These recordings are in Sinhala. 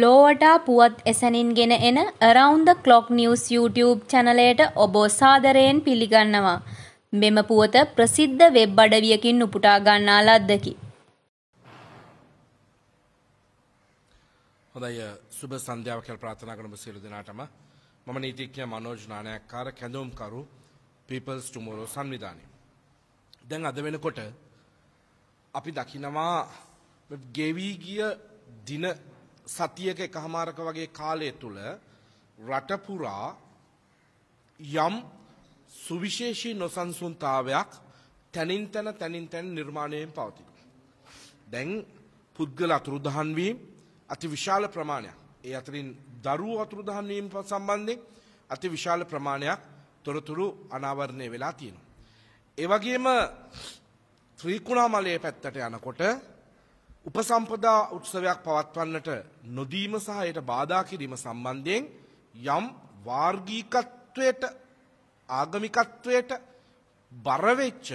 ලෝවටා පුවත් එසැනින් ගෙන එන Around the Clock News YouTube channelයට ඔබ සාදරයෙන් පිළිගන්නවා. මෙම පුවත ප්‍රසිද්ධ වෙබ් අඩවියකින් උපුටා ගන්නා ලද්දකි. හොඳයි සුබ සන්ධ්‍යාවක් කියලා ප්‍රාර්ථනා කරන සියලු දෙනාටම මම නීතිඥ මනෝජ් නානයක්කාර කැඳවුම්කරු People's Tomorrow සංවිධානය. දැන් අද වෙනකොට අපි දකිනවා ගෙවී ගිය දින සතියක එකහමාරක වගේ කාලය තුල රට පුරා යම් සුවිශේෂී නොසන්සුන්තාවයක් තනින් තන තනින් තන නිර්මාණයෙන් පවතී. දැන් පුද්ගල අතුරුදහන් වීම අති විශාල ප්‍රමාණයක්. ඒ අතරින් දරුවෝ අතුරුදහන් වීම සම්බන්ධයෙන් අති විශාල ප්‍රමාණයක් තොරතුරු අනාවරණය වෙලා තියෙනවා. ඒ වගේම ත්‍රිකුණාමලයේ පැත්තට යනකොට උපසම්පදා උත්සවයක් පවත්වන්නට නොදීම සහ එයට බාධා කිරීම සම්බන්ධයෙන් යම් වාර්ගිකත්වයට ආගමිකත්වයට බර වෙච්ච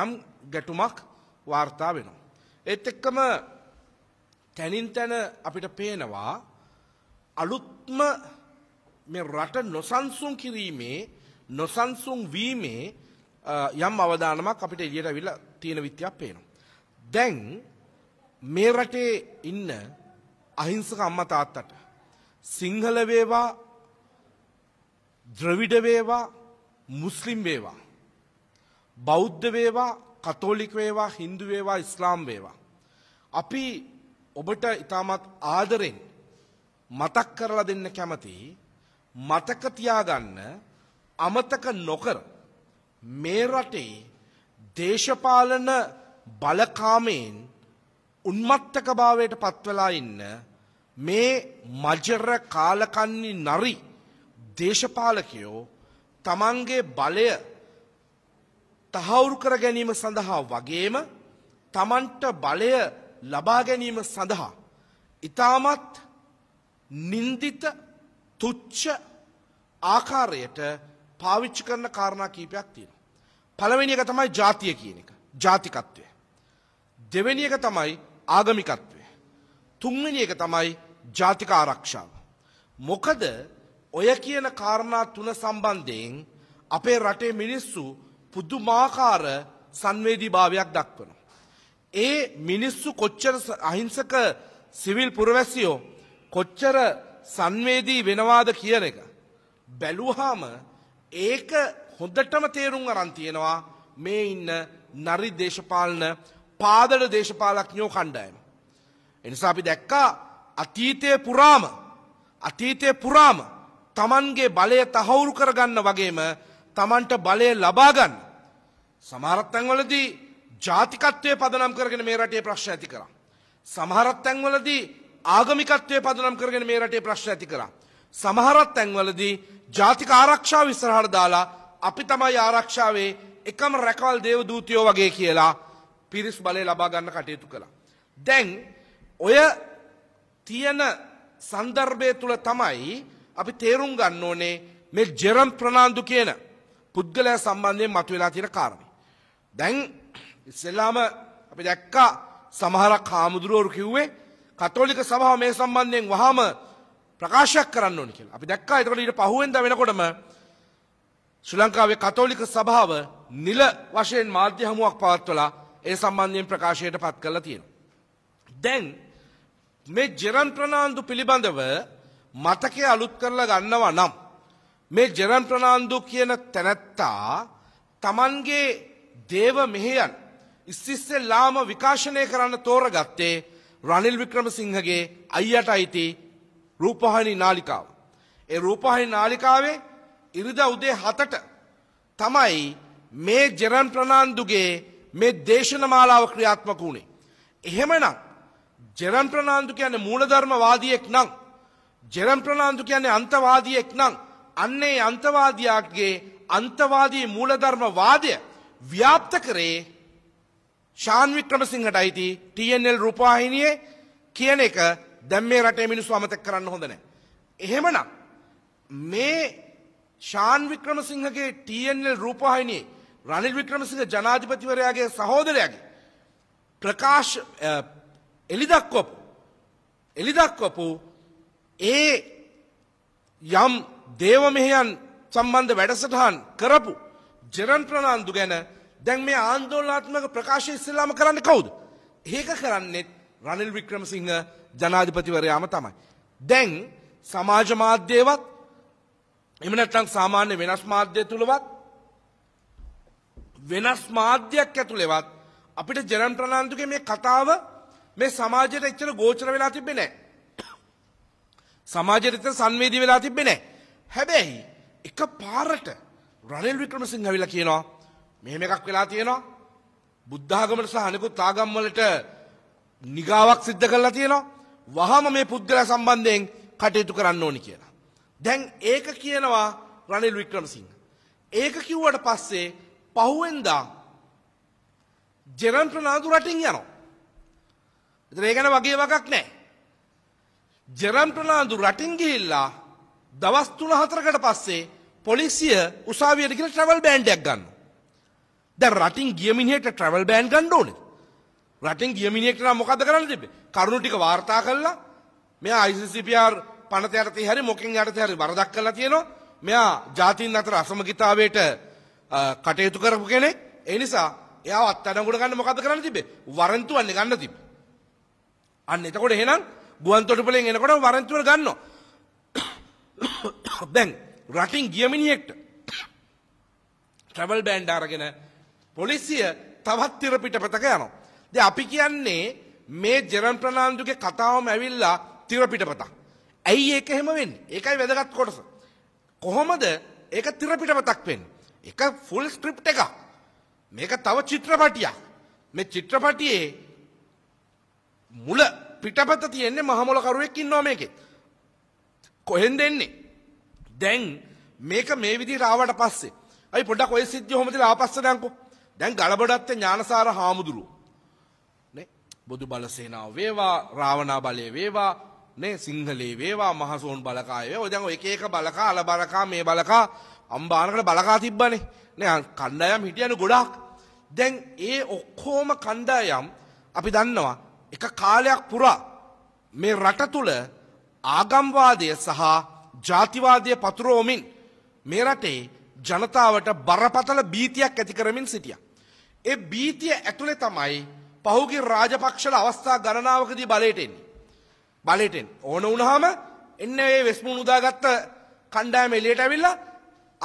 යම් ගැටුමක් වාර්තා වෙනවා. ඒත් එක්කම තනින් තන අපිට පේනවා අලුත්ම මේ රට නොසන්සුන් කිරීමේ නොසන්සුන් වීමේ යම් අවදානමක් අපිට එළියට අවිලා තියෙන විත්‍යක් පේනවා. දැන් මේ රටේ ඉන්න අහිංසක අම්මා තාත්තට සිංහල වේවා ද්‍රවිඩ වේවා මුස්ලිම් වේවා බෞද්ධ වේවා කතෝලික වේවා හින්දු වේවා ඉස්ලාම් වේවා අපි ඔබට ඉතාමත් ආදරෙන් මතක් කරලා දෙන්න කැමතියි මතක තියාගන්න අමතක නොකර මේ රටේ දේශපාලන බලකාමයෙන් උන්මත්තක භාවයට පත්වලා ඉන්න මේ මජර කාලකන්නි නරි දේශපාලකයෝ තමන්ගේ බලය තහවුරු කර ගැනීම සඳහා වගේම තමන්ට බලය ලබා ගැනීම සඳහා ඊටමත් නින්දිත තුච්ච ආකාරයට පාවිච්චි කරන කාරණා කීපයක් තියෙනවා. පළවෙනි එක තමයි ජාතිය කියන එක. ජාතිකත්වය. දෙවෙනි එක තමයි ආගමිකත්වය. තුන්වෙනි එක තමයි ජාතික ආරක්ෂාව. මොකද ඔය කියන කාරණා තුන සම්බන්ධයෙන් අපේ රටේ මිනිස්සු පුදුමාකාර සංවේදීභාවයක් දක්වනවා. ඒ මිනිස්සු කොච්චර අහිංසක සිවිල් පුරවැසියෝ කොච්චර සංවේදී වෙනවාද කියන එක බැලුවාම ඒක හොඳටම තේරුම් අරන් තියෙනවා මේ ඉන්න නරි දේශපාලන පාදට දේශපාලක්ඥෝ කණ්ඩායම. එනිසා අපි දැක්කා අතීතය පුරාම අතීතය පුරාම තමන්ගේ බලය තහවුරු කරගන්න වගේම තමන්ට බලය ලබාගන්න. සමහරත්තැන්වලදී ජාතිකත්වය පදනම් කරගෙන මේ රටේ ප්‍රශ් ඇති කරා. සමහරත් තැන්වලදී ආගමිකත්වය පදනම් කරගෙන මේ රටේ ප්‍රශ් ඇති කරා. සමහරත් තැන්වලදී ජාතික ආරක්ෂාව විස්සරහට දාලා අපි තමයි ආරක්ෂාවේ එකම රැකවල් දේව දූතියෝ වගේ කියලා පිරිස් බලය ලබා ගන්න කටයුතු කළා. දැන් ඔය තියෙන සන්දර්භය තුළ තමයි අපි තේරුම් ගන්න ඕනේ මේ ජෙරම් ප්‍රනාන්දු කියන පුද්ගලයා සම්බන්ධයෙන් මතුවෙලා තියෙන කාරණේ. දැන් ඉස්සෙල්ලාම අපි දැක්කා සමහරක් හාමුදුරුවරු කිව්වේ කතෝලික සභාව මේ සම්බන්ධයෙන් වහාම ප්‍රකාශයක් කරන්න ඕනේ කියලා. අපි දැක්කා ඒකට ඊට පහුවෙන්ද වෙනකොටම ශ්‍රී ලංකාවේ කතෝලික සභාව නිල වශයෙන් මාධ්‍ය හමුවක් පවත්වලා ඒ සම්බන්ධයෙන් ප්‍රකාශයට පත් කරලා තියෙනවා. දැන් මේ ජෙරන් ප්‍රනාන්දු පිළිබඳව මතකයේ අලුත් කරලා ගන්නවා නම් මේ ජෙරන් ප්‍රනාන්දු කියන තැනැත්තා Tamanගේ දේව මෙහෙයන් ඉස්සිස්සෙල්ලාම විකාශනය කරන්න තෝරගත්තේ රනිල් වික්‍රමසිංහගේ අයියට අයිති රූපවාහිනී නාලිකාව. ඒ රූපවාහිනී නාලිකාවේ ඉරිදා උදේ 7ට තමයි මේ ජෙරන් ප්‍රනාන්දුගේ මේ දේශන මාලාව ක්‍රියාත්මක වුණේ. එහෙමනම් ජෙරන් ප්‍රනාන්දු කියන්නේ මූලධර්මවාදියෙක් නම් ජෙරන් ප්‍රනාන්දු කියන්නේ අන්තවාදියෙක් නම් අන්නේ අන්තවාදියාගේ අන්තවාදී මූලධර්මවාදය ව්‍යාප්ත කරේ ශාන් වික්‍රමසිංහට අයිති TNL රූපවාහිනියේ කියන එක දැන් මේ රටේ මිනිස්සු අමතක කරන්න හොඳ නැහැ. එහෙමනම් මේ ශාන් වික්‍රමසිංහගේ TNL රූපවාහිනියේ රනිල් වික්‍රමසිංහ ජනාධිපතිවරයාගේ සහෝදරයාගේ ප්‍රකාශ එලිදක්වපු එලිදක්වපු ඒ යම් දේව මෙහෙයන් සම්බන්ධ වැඩසටහන් කරපු ජෙරන් ප්‍රනාන්දු ගැන දැන් මේ ආන්දෝලනාත්මක ප්‍රකාශය ඉස්සෙල්ලාම කරන්නේ කවුද? ඒක කරන්නේ රනිල් වික්‍රමසිංහ ජනාධිපතිවරයාම තමයි. දැන් සමාජ මාධ්‍යවත් එහෙම නැත්නම් සාමාන්‍ය වෙනස් මාධ්‍ය තුලවත් වෙනස් මාධ්‍යයක් ඇතුළෙවත් අපිට ජනන් ප්‍රනාන්දුගේ මේ කතාව මේ සමාජයට එච්චර ගෝචර වෙලා තිබ්බේ නැහැ. සමාජයට එච්චර සංවේදී වෙලා තිබ්බේ නැහැ. හැබැයි එක පාරට රනිල් වික්‍රමසිංහ අවිලා කියනවා මෙහෙම එකක් වෙලා තියෙනවා. බුද්ධාගමට සහ අනිකුත් ආගම් වලට නිගාවක් සිද්ධ කරලා තියෙනවා. වහම මේ පුද්ගලයා සම්බන්ධයෙන් කටයුතු කරන්න ඕනි කියලා. දැන් ඒක කියනවා රනිල් වික්‍රමසිංහ. ඒක කිව්වට පස්සේ පහුවෙන්දා ජෙරන් ප්‍රනාන්දු රටින් යනවා. එතන ඒ ගැන වගේ වගක් නැහැ. ජෙරන් ප්‍රනාන්දු රටින් ගිහිල්ලා දවස් 3-4කට පස්සේ පොලිසිය උසාවියට ගිහලා ට්‍රැවල් බෑන් එකක් ගන්නවා. දැන් රටින් ගිය මිනිහෙක්ට ට්‍රැවල් බෑන් ගන්න ඕනේ. රටින් ගිය මිනිහෙක්ට නම් මොකද කරන්න තිබ්බේ? කරුණු ටික වාර්තා කළා. මෙයා ICCPR පනත යටතේ හැරි මොකෙන් යටතේ හැරි වරදක් කළා තියෙනවා. මෙයා ජාතීන් අතර අසමගිතාවයට කටයුතු කරපු කෙනෙක් ඒ නිසා එයා අත්අඩංගුවට ගන්න මොකද කරන්න තිබේ වරන්තුවන්නේ ගන්න තිබේ අන්න එතකොට එහෙනම් ගුවන් තොටුපළෙන් එනකොට වරන්තුවල ගන්නවා දැන් රටින් ගිය මිනිහෙක්ට ට්‍රැවල් බෑන්ඩ් අරගෙන පොලිසිය තවත් තිර පිටපතක යනවා දැන් අපි කියන්නේ මේ ජෙරන් ප්‍රනාන්දුගේ කතාවම ඇවිල්ලා තිර පිටපතක් ඇයි ඒක එහෙම වෙන්නේ ඒකයි වැදගත් කොටස කොහොමද ඒක තිර පිටපතක් වෙන්නේ එක ෆුල් ස්ක්‍රිප්ට් එකක්. මේක තව චිත්‍රපටියක්. මේ චිත්‍රපටියේ මුල පිටපත තියෙන්නේ මහමොල කරුවෙක් ඉන්නවා මේකෙත්. කොහෙන්ද එන්නේ? දැන් මේක මේ විදිහට ආවට පස්සේ අයි පොඩ්ඩක් ඔය සිද්ධිය ඔහොම දාලා ආපස්සට යන්කෝ. දැන් ගලබඩත්තේ ඥානසාර හාමුදුරුවෝ. නේ? බුදු බලසේනාව වේවා, රාවණා බලය වේවා, නේ සිංහලේ වේවා, මහසෝන් බලකාය වේවා. ඔය දැන් ඔය එක එක බලකා, අල බලකා, මේ බලකා අම්බානකට බලකා තිබ්බනේ නේ කණ්ඩායම් හිටියන ගොඩාක් දැන් ඒ ඔක්කොම කණ්ඩායම් අපි දන්නවා එක කාලයක් පුරා මේ රට තුල ආගම්වාදය සහ ජාතිවාදය පතුරවමින් මේ රටේ ජනතාවට බරපතල බීතියක් ඇති කරමින් සිටියා. ඒ බීතිය ඇතුලේ තමයි පහුගිය රාජපක්ෂල අවස්ථා ගණනාවකදී බලයට එන්නේ. බලයට ඕන වුණාම එන්නේ මේ වෙස්මුණු උදාගත්ත කණ්ඩායම එළියට ඇවිල්ලා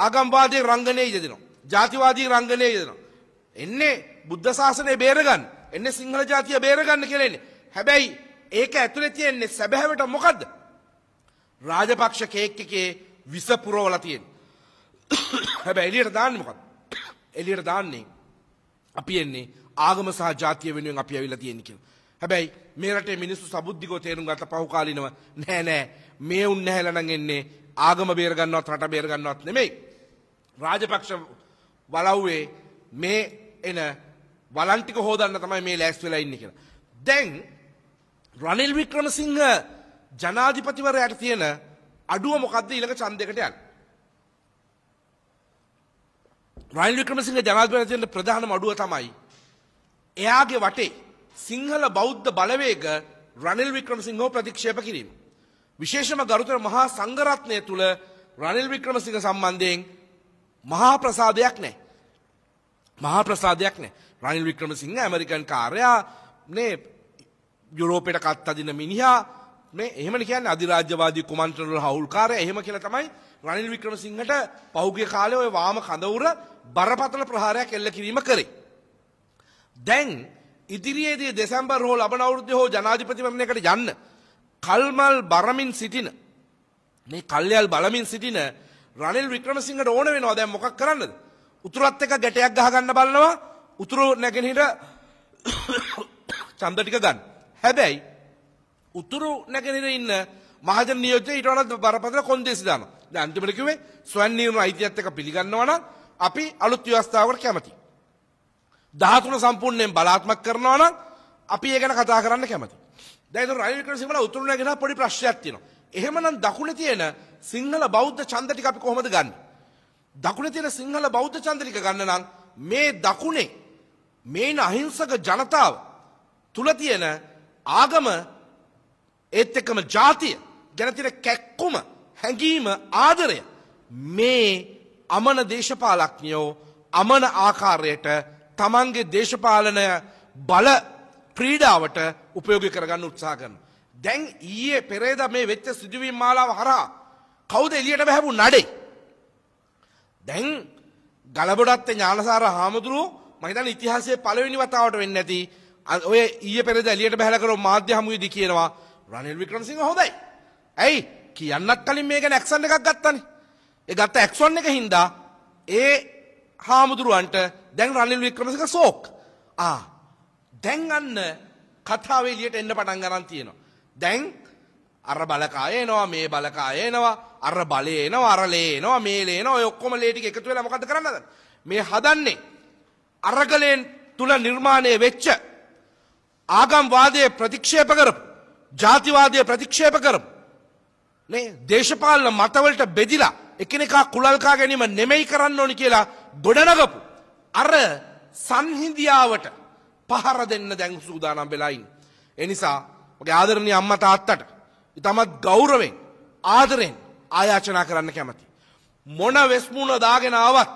ආගම්වාදී රංගනයේ යෙදෙනවා. ජාතිවාදී රංගනයේ යෙදෙනවා. එන්නේ බුද්ධ ශාසනය බේරගන්න. එන්නේ සිංහල ජාතිය බේරගන්න කියලා එන්නේ. හැබැයි ඒක ඇතුලේ තියෙන්නේ සැබෑවට මොකද්ද? රාජපක්ෂ කේක් එකේ විස පුරවලා තියෙන. හැබැයි එළියට දාන්නේ මොකද්ද? එළියට දාන්නේ අපි එන්නේ ආගම සහ ජාතිය වෙනුවෙන් අපි ඇවිල්ලා තියෙන්නේ කියලා. හැබැයි මේ රටේ මිනිස්සු සබුද්ධිකව තේරුම් ගත්ත පහුකාලිනව නෑ නෑ මේ උන් නැහැලා නම් එන්නේ ආගම බේරගන්නවත් රට බේරගන්නවත් නෙමෙයි. රාජපක්ෂ වලව්වේ මේ එන වලන්ටික හෝදන්න තමයි මේ ලෑස් වෙලා ඉන්න කියලා. දැන් රනිල් වික්‍රමසිංහ ජනාධිපතිවරයට තියෙන අඩුව මොකක්ද ඊළඟ ඡන්දයකට යන්නේ. රනිල් වික්‍රමසිංහ ජනාධිපතිවරයට තියෙන ප්‍රධානම අඩුව තමයි එයාගේ වටේ සිංහල බෞද්ධ බලවේග රනිල් වික්‍රමසිංහව ප්‍රතික්ෂේප කිරීම. විශේෂම ගරුතර මහා සංඝරත්නය තුල රනිල් වික්‍රමසිංහ සම්බන්ධයෙන් මහා ප්‍රසාදයක් නැහැ. මහා ප්‍රසාදයක් නැහැ. රනිල් වික්‍රමසිංහ ඇමරිකන් කාර්යා මේ යුරෝපයට කත් අදින මිනිහා මේ එහෙමනේ කියන්නේ අධිරාජ්‍යවාදී කුමන්ත්‍රණ වල හවුල්කාරයා එහෙම කියලා තමයි රනිල් වික්‍රමසිංහට පහුගිය කාලේ ওই වාම කඳවුර බරපතල ප්‍රහාරයක් එල්ල කිරීම කරේ. දැන් ඉදිරියේදී දෙසැම්බර් හෝ ලබන අවුරුද්දේ හෝ ජනාධිපතිවරණයකට යන්න කල්මල් බරමින් සිටින මේ කල්යල් බලමින් සිටින රනිල් වික්‍රමසිංහට ඕන වෙනවා දැන් මොකක් කරන්නද? උතුරත් එක්ක ගැටයක් ගහගන්න බලනවා. උතුරු නැගෙනහිර ඡන්ද ටික ගන්න. හැබැයි උතුරු නැගෙනහිර ඉන්න මහජන නියෝජ්‍ය ඊට වඩා බරපතල කොන්දේසි දානවා. දැන් අන්තිමට කිව්වේ ස්වයං නියුණු අයිතියත් එක්ක පිළිගන්නවා නම් අපි අලුත් ව්‍යවස්ථාවකට කැමතියි. 13 සම්පූර්ණයෙන් බලාත්මක කරනවා නම් අපි ඒ ගැන කතා කරන්න කැමතියි. දැන් ඒක රනිල් වික්‍රමසිංහලා උතුරු නැගෙනහිර පොඩි ප්‍රශ්නයක් තියෙනවා. එහෙමනම් දකුණේ තියෙන සිංහල බෞද්ධ ඡන්ද ටික අපි කොහොමද ගන්න? දකුණේ තියෙන සිංහල බෞද්ධ ඡන්ද ටික ගන්න නම් මේ දකුණේ මේන අහිංසක ජනතාව තුල තියෙන ආගම ඒත් එක්කම ජාතිය ගැන තියෙන කැක්කුම හැඟීම ආදරය මේ අමන දේශපාලඥයෝ අමන ආකාරයට තමන්ගේ දේශපාලනය බල ක්‍රීඩාවට උපයෝගී කරගන්න උත්සාහ කරනවා දැන් ඊයේ පෙරේද මේ වෙච්ච සිදුවීම් මාලාව හරහා කවුද එළියට බහැපු නඩේ? දැන් ගලබොඩත් ඥානසාර හාමුදුරුව මම හිතන්නේ ඉතිහාසයේ පළවෙනි වතාවට වෙන්නේ නැති ඔය ඊයේ පෙරේද එළියට බහැලා කරෝ මාධ්‍ය හමුවේදී කියනවා රනිල් වික්‍රමසිංහ හොඳයි. ඇයි කියන්නත් කලින් මේක නැක්සන් එකක් ගත්තනේ. ඒ ගත්ත ඇක්සන් එක හින්දා ඒ හාමුදුරුවන්ට දැන් රනිල් වික්‍රමසිංහ සෝක්. ආ දැන් අන්න කතාවේ එළියට එන්න පටන් ගන්න තියෙනවා. දැන් අර බලකාය එනවා මේ බලකාය එනවා අර බලේ එනවා අර ලේ එනවා මේ ලේ එනවා ඔය ඔක්කොම ලේ ටික එකතු වෙලා මොකද්ද කරන්නද මේ හදන්නේ අරගලෙන් තුල නිර්මාණය වෙච්ච ආගම්වාදයේ ප්‍රතික්ෂේප කරපු ජාතිවාදයේ ප්‍රතික්ෂේප කරපු නේ දේශපාලන මතවලට බෙදිලා එකිනෙකා කුලල් කා ගැනීම නෙමෙයි කරන්න ඕනි කියලා ගොඩනගපු අර සංහිඳියාවට පහර දෙන්න දැන් සූදානම් වෙලා ඉන්නේ. ඒ නිසා මගේ ආදරණීය අම්මා තාත්තට ඉතමත් ගෞරවෙන් ආදරෙන් ආයාචනා කරන්න කැමති. මොන වෙස්මුණ දාගෙන ආවත්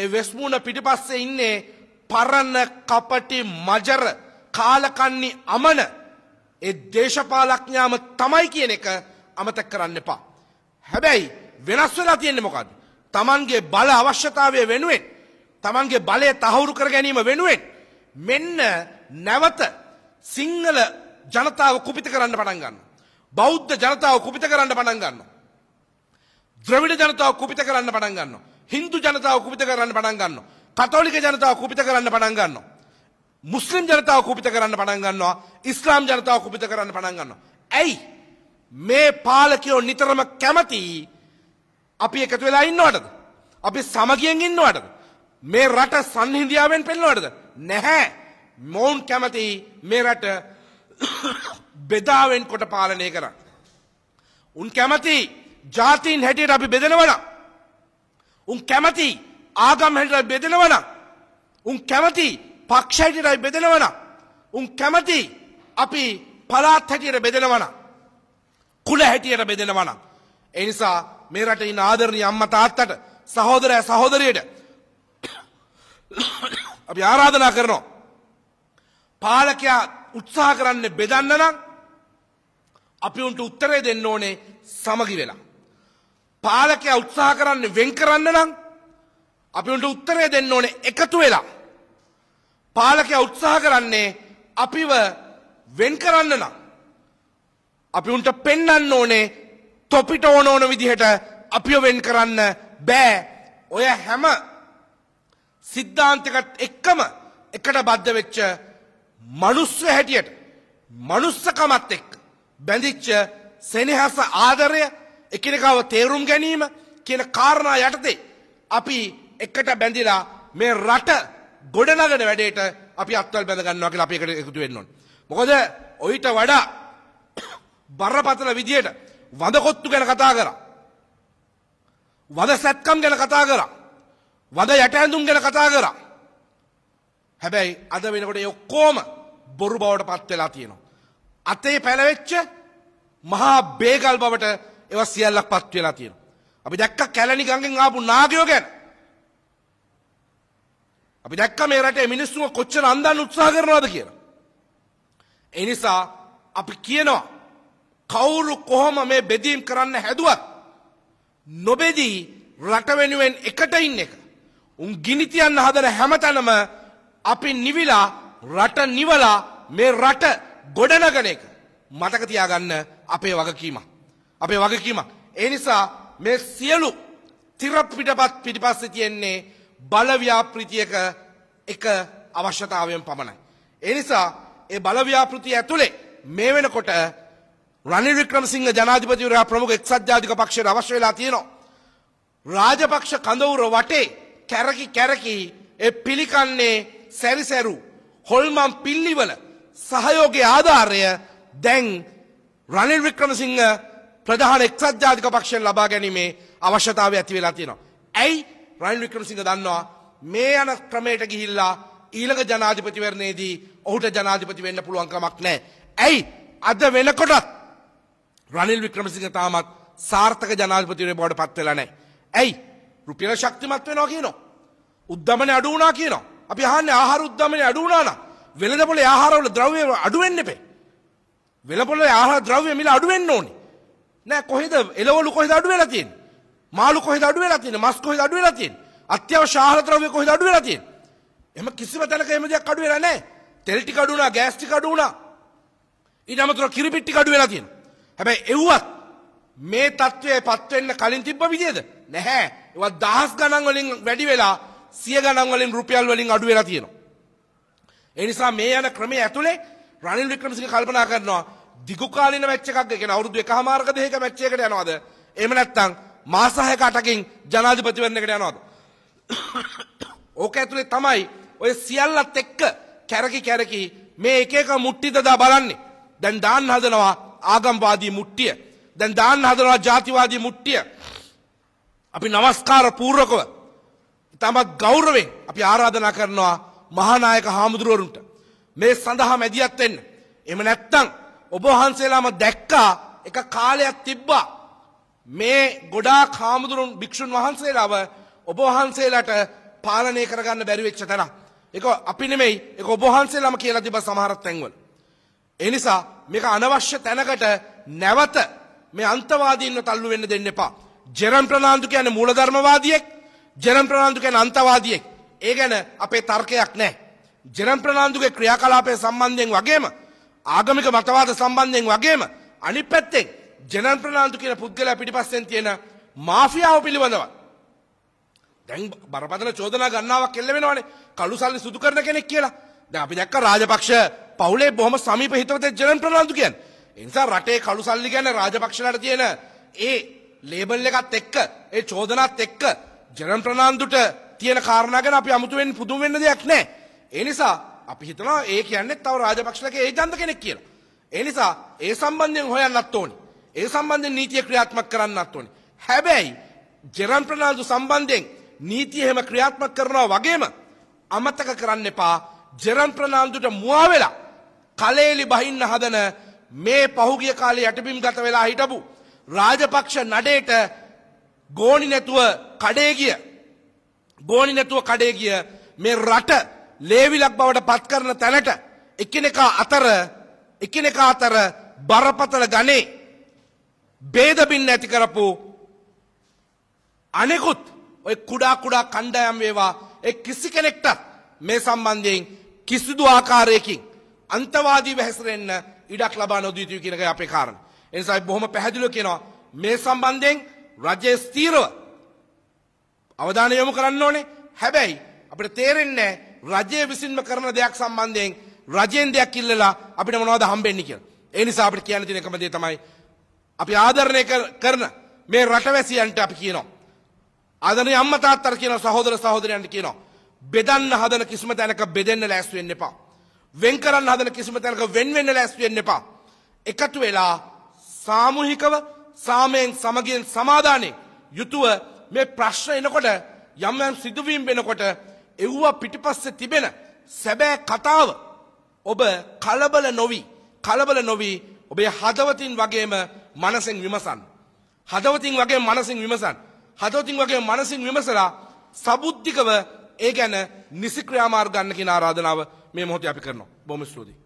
ඒ වෙස්මුණ පිටිපස්සේ ඉන්නේ පරණ කපටි මජර කාලකන්නි අමන ඒ දේශපාලඥාම තමයි කියන එක අමතක කරන්න එපා. හැබැයි වෙනස් වෙලා තියෙන්නේ මොකද්ද? Tamanගේ බල අවශ්‍යතාවය වෙනුවෙන් Tamanගේ බලය තහවුරු කර ගැනීම වෙනුවෙන් මෙන්න නැවත සිංහල ජනතාව කුපිත කරන්න පටන් ගන්නවා. බෞද්ධ ජනතාව කුපිත කරන්න පටන් ගන්නවා. ද්‍රවිඩ ජනතාව කුපිත කරන්න පටන් ගන්නවා. Hindu ජනතාව කුපිත කරන්න පටන් ගන්නවා. කතෝලික ජනතාව කුපිත කරන්න පටන් ගන්නවා. මුස්ලිම් ජනතාව කුපිත කරන්න පටන් ගන්නවා. ඉස්ලාම් ජනතාව කුපිත කරන්න පටන් ගන්නවා. ඇයි මේ පාලකයෝ නිතරම කැමති අපි එකතු වෙලා ඉන්නවටද? අපි සමගියෙන් ඉන්නවටද? මේ රට සංහිඳියාවෙන් පෙන්වනවටද? නැහැ. මොවුන් කැමති මේ රට බෙදාවෙන් කොට පාලනය කරන්න. උන් කැමති ජාතීන් හැටියට අපි බෙදෙනවන. උන් කැමති ආගම් හැටියට බෙදෙනවන. උන් කැමති පක්ෂ හැටියට බෙදෙනවන. උන් කැමති අපි පලාත් හැටියට බෙදෙනවන. කුල හැටියට බෙදෙනවන. ඒ නිසා මේ රටේ ඉන්න ආදරණීය අම්මා තාත්තට සහෝදරය සහෝදරියට අපි ආරාධනා කරනවා. පාලකයා උත්සාහ කරන්න බෙදන්න නම් අපි උන්ට උත්තරේ දෙන්න ඕනේ සමගි වෙලා. පාලකයා උත්සාහ කරන්න වෙන් කරන්න නම් අපි උන්ට උත්තරේ දෙන්න ඕනේ එකතු වෙලා. පාලකයා උත්සාහ කරන්නේ අපිව වෙන් කරන්න නම් අපි උන්ට පෙන්වන්න ඕනේ තොපිට ඕන ඕන විදිහට අපිව වෙන් කරන්න බෑ. ඔය හැම සිද්ධාන්තයකට එක්කම එකට බද්ධ වෙච්ච මනුස්ව හැටියට මනුස්සකමත් එක් බැඳිච්ච සෙනෙහස ආදරය එකනිකාව තේරුම් ගැනීම කියන කාරණා යටතේ අපි එකට බැඳිලා මේ රට ගොඩනගන වැඩේට අපි අත්වල් බැඳගන්නවා කියලා අපි එකට එකතු වෙන්න ඕනේ. මොකද ඔయిత වඩා බරපතල විදියට වදකොත්තු ගැන කතා කරා. වද සැත්කම් ගැන කතා කරා. වද යට ඇඳුම් ගැන කතා කරා. හැබැයි අද වෙනකොට ඒ ඔක්කොම බොරු බවට පත් වෙලා තියෙනවා. අතේ පැලවෙච්ච මහා බේගල් බවට ඒවා සියල්ලක් පත් වෙලා තියෙනවා. අපි දැක්ක කැලණි ගඟෙන් ආපු නාගයෝ ගැන. අපි දැක්ක මේ රටේ මිනිස්සුන් කොච්චර අන්දන්න උත්සාහ කරනවද කියලා. ඒ නිසා අපි කියනවා කවුරු කොහොම මේ බෙදීම් කරන්න හැදුවත් නොබෙදී රට වෙනුවෙන් එකට ඉන්න එක. උන් ගිනි තියන්න හදන හැමතැනම අපි නිවිලා රට නිවලා මේ රට ගොඩනගන එක මතක තියාගන්න අපේ වගකීම. අපේ වගකීම. ඒ නිසා මේ සියලු තිරපිටපත් පිටිපස්සේ තියෙන්නේ බලව්‍යාපෘතියක එක අවශ්‍යතාවයෙන් පමණයි. ඒ නිසා ඒ බලව්‍යාපෘතිය ඇතුලේ මේ වෙනකොට රනිල් වික්‍රමසිංහ ජනාධිපතිවරයා ප්‍රමුඛ එක්සත් ජාතික පක්ෂයට අවශ්‍ය වෙලා තියෙනවා. රාජපක්ෂ කඳවුර වටේ කැරකි කැරකි ඒ පිළිකන්නේ සැරිසැරු හොල්මම් පිල්ලිවල සහයෝගයේ ආධාරය දැන් රනිල් වික්‍රමසිංහ ප්‍රධාන එක්සත් ජාතික පක්ෂයෙන් ලබා ගැනීමේ අවශ්‍යතාවය ඇති වෙලා තියෙනවා. ඇයි රනිල් වික්‍රමසිංහ දන්නවා මේ යන ක්‍රමයට ගිහිල්ලා ඊළඟ ජනාධිපතිවරණයේදී ඔහුට ජනාධිපති වෙන්න පුළුවන් කමක් නැහැ. ඇයි අද වෙනකොටත් රනිල් වික්‍රමසිංහ තාමත් සාර්ථක ජනාධිපතිවරයෙකු බවට පත් වෙලා නැහැ. ඇයි රුපියල ශක්තිමත් වෙනවා කියනවා. උද්ධමනය අඩු වුණා කියනවා. අපි අහන්නේ ආහාර උද්දමනය අඩු වුණා නම් වෙළඳපොලේ ආහාරවල ද්‍රව්‍ය අඩු වෙන්න එපේ. වෙළඳපොලේ ආහාර ද්‍රව්‍ය මිල අඩු වෙන්න ඕනේ. නෑ කොහෙද එළවලු කොහෙද අඩු වෙලා තියෙන්නේ? මාළු කොහෙද අඩු වෙලා තියෙන්නේ? මස් කොහෙද අඩු වෙලා තියෙන්නේ? අත්‍යවශ්‍ය ආහාර ද්‍රව්‍ය කොහෙද අඩු වෙලා තියෙන්නේ? එහෙම කිසිම තැනක එහෙම දෙයක් අඩු වෙලා නෑ. තෙල් ටික අඩු වුණා, ගෑස් ටික අඩු වුණා. ඊට අමතරව කිරිපිටි ටික අඩු වෙලා තියෙනවා. හැබැයි එව්වත් මේ தત્ත්වයටපත් වෙන්න කලින් තිබ්බ විදියද? නැහැ. ඒවා දහස් ගණන් වලින් වැඩි වෙලා සිය ගණන් වලින් රුපියල් වලින් අඩු වෙලා තියෙනවා. ඒ නිසා මේ යන ක්‍රමයේ ඇතුලේ රනිල් වික්‍රමසිංහ කල්පනා කරනවා දිගු කාලින මැච් එකක් ඒ කියන්නේ අවුරුදු එකහමාරක දෙකක මැච් එකකට යනවාද? එහෙම නැත්නම් මාස 6ක 8කින් ජනාධිපතිවරණයකට යනවාද? ඕක ඇතුලේ තමයි ඔය සියල්ලත් එක්ක කැරකි කැරකි මේ එක එක මුට්ටි දදා බලන්නේ. දැන් දාන්න හදනවා ආගම්වාදී මුට්ටිය. දැන් දාන්න හදනවා ජාතිවාදී මුට්ටිය. අපි নমස්කාර පූර්වකව තමත් ගෞරවෙන් අපි ආරාධනා කරනවා මහානායක හාමුදුරුවරුන්ට මේ සඳහා මැදිහත් වෙන්න. එහෙම නැත්නම් ඔබ වහන්සේලාම දැක්කා එක කාලයක් තිබ්බා මේ ගොඩාක් හාමුදුරුන් භික්ෂුන් වහන්සේලාව ඔබ වහන්සේලාට පාලනය කරගන්න බැරි වෙච්ච තැන. ඒක අපි නෙමෙයි ඒක ඔබ වහන්සේලාම කියලා තිබ්බ සමහර තැන්වල. ඒ නිසා මේක අනවශ්‍ය තැනකට නැවත මේ අන්තවාදීන්ව තල්ලු වෙන්න දෙන්න එපා. ජෙරම් ප්‍රනාන්දු කියන්නේ මූලධර්මවාදියෙක්. ජෙනම් ප්‍රනාන්දු ගැන අන්තවාදියෙක්. ඒ ගැන අපේ තර්කයක් නැහැ. ජෙනම් ප්‍රනාන්දුගේ ක්‍රියාකලාපය සම්බන්ධයෙන් වගේම ආගමික මතවාද සම්බන්ධයෙන් වගේම අනිත් පැත්තෙන් ජෙනම් ප්‍රනාන්දු කියන පුද්ගලයා පිටිපස්සෙන් තියෙන මාෆියාව පිළිබඳව දැන් බරපතල චෝදනා ගන්නාවක් එල්ල වෙනවානේ. කළු සල්ලි සුදු කරන කෙනෙක් කියලා. දැන් අපි දැක්ක රාජපක්ෂ පවුලේ බොහොම සමීප හිතවතෙක් ජෙනම් ප්‍රනාන්දු කියන්නේ. ඒ නිසා රටේ කළු සල්ලි ගැන රාජපක්ෂලාට තියෙන ඒ ලේබල් එකත් එක්ක ඒ චෝදනාත් එක්ක ජනප්‍රනාන්දුට තියෙන කාරණා ගැන අපි අමුතු වෙන්න පුදුම වෙන්න දෙයක් නැහැ. ඒ නිසා අපි හිතනවා ඒ කියන්නේ තව රාජපක්ෂලගේ ඒජන්ත කෙනෙක් කියලා. ඒ නිසා ඒ සම්බන්ධයෙන් හොයන්නත් ඕනි. ඒ සම්බන්ධයෙන් නීතිය ක්‍රියාත්මක කරන්නත් ඕනි. හැබැයි ජෙරන් ප්‍රනාන්දු සම්බන්ධයෙන් නීතිය එහෙම ක්‍රියාත්මක කරනවා වගේම අමතක කරන්න එපා ජෙරන් ප්‍රනාන්දුට මුවා වෙලා කලේලි බහින්න හදන මේ පහුගිය කාලේ යටිබිම් ගත වෙලා හිටපු රාජපක්ෂ නඩේට ගෝනි නැතුව කඩේ ගිය ගෝනි නැතුව කඩේ ගිය මේ රට ලේවිලක් බවට පත් කරන තැනට එකිනෙකා අතර එකිනෙකා අතර බරපතල ගනේ ભેද බින්න ඇති කරපු අනෙකුත් ඔය කුඩා කුඩා කණ්ඩායම් වේවා ඒ කිසි කෙනෙක්ට මේ සම්බන්ධයෙන් කිසිදු ආකාරයකින් අන්තවාදීව හැසිරෙන්න ඉඩක් ලබා නොදිය යුතුයි කියන එකයි අපේ කාරණා. ඒ නිසා බොහොම පැහැදිලිව කියනවා මේ සම්බන්ධයෙන් රජයේ ස්ථීරව අවධානය යොමු කරන්න ඕනේ. හැබැයි අපිට තේරෙන්නේ රජය විසින්ම කරන දෙයක් සම්බන්ධයෙන් රජයෙන් දෙයක් ඉල්ලලා අපිට මොනවද හම්බෙන්නේ කියලා. ඒ නිසා අපිට කියන්න තියෙන එකම දේ තමයි අපි ආදරණය කරන මේ රටවැසියන්ට අපි කියනවා. ආදරණීය අම්මා තාත්තට කියනවා සහෝදර සහෝදරයන්ට කියනවා. බෙදන්න හදන කිසිම තැනක බෙදෙන්න ලෑස්ති වෙන්න එපා. වෙන් කරන්න හදන කිසිම තැනක වෙන් වෙන්න ලෑස්ති වෙන්න එපා. එකතු වෙලා සාමූහිකව සාමයෙන් සමගියෙන් සමාධානයෙන් යුතුව මේ ප්‍රශ්න එනකොට යම් යම් සිදුවීම් වෙනකොට එව්වා පිටිපස්සේ තිබෙන සැබෑ කතාව ඔබ කලබල නොවි කලබල නොවි ඔබේ හදවතින් වගේම මනසෙන් විමසන්න. හදවතින් වගේ මනසින් විමසන්න. හදවතින් වගේ මනසින් විමසලා සබුද්ධිකව ඒ ගැන නිසි ක්‍රියාමාර්ග ගන්න කියන ආරාධනාව මේ මොහොතේ අපි කරනවා. බොහොම ස්තුතියි.